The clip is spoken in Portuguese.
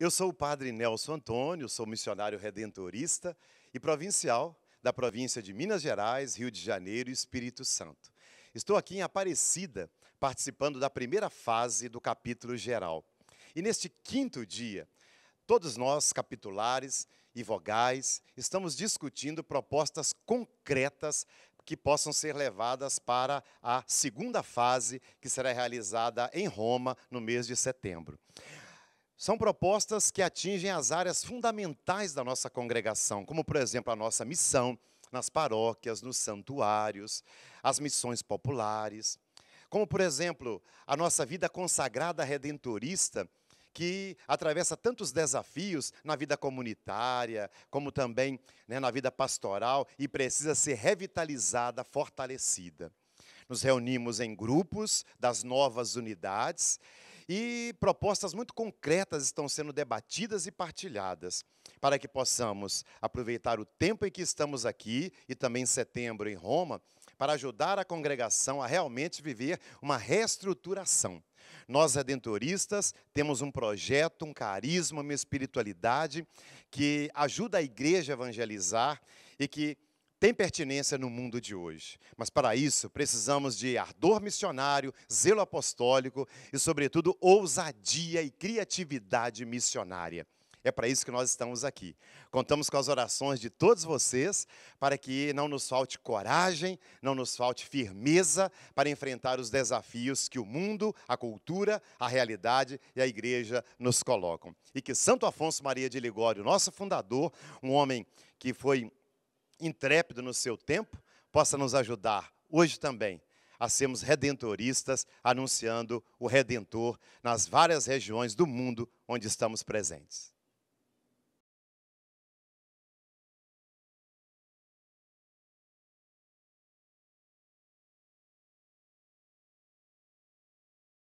Eu sou o padre Nelson Antônio, sou missionário redentorista e provincial da província de Minas Gerais, Rio de Janeiro e Espírito Santo. Estou aqui em Aparecida, participando da primeira fase do capítulo geral. E neste quinto dia, todos nós, capitulares e vogais, estamos discutindo propostas concretas que possam ser levadas para a segunda fase, que será realizada em Roma no mês de setembro. São propostas que atingem as áreas fundamentais da nossa congregação, como, por exemplo, a nossa missão nas paróquias, nos santuários, as missões populares, como, por exemplo, a nossa vida consagrada redentorista, que atravessa tantos desafios na vida comunitária, como também né, na vida pastoral, e precisa ser revitalizada, fortalecida. Nos reunimos em grupos das novas unidades e propostas muito concretas estão sendo debatidas e partilhadas para que possamos aproveitar o tempo em que estamos aqui e também em setembro em Roma para ajudar a congregação a realmente viver uma reestruturação. Nós redentoristas temos um projeto, um carisma, uma espiritualidade que ajuda a igreja a evangelizar e que tem pertinência no mundo de hoje. Mas para isso, precisamos de ardor missionário, zelo apostólico e, sobretudo, ousadia e criatividade missionária. É para isso que nós estamos aqui. Contamos com as orações de todos vocês para que não nos falte coragem, não nos falte firmeza para enfrentar os desafios que o mundo, a cultura, a realidade e a igreja nos colocam. E que Santo Afonso Maria de Ligório, nosso fundador, um homem que foi intrépido no seu tempo, possa nos ajudar hoje também a sermos redentoristas, anunciando o Redentor nas várias regiões do mundo onde estamos presentes.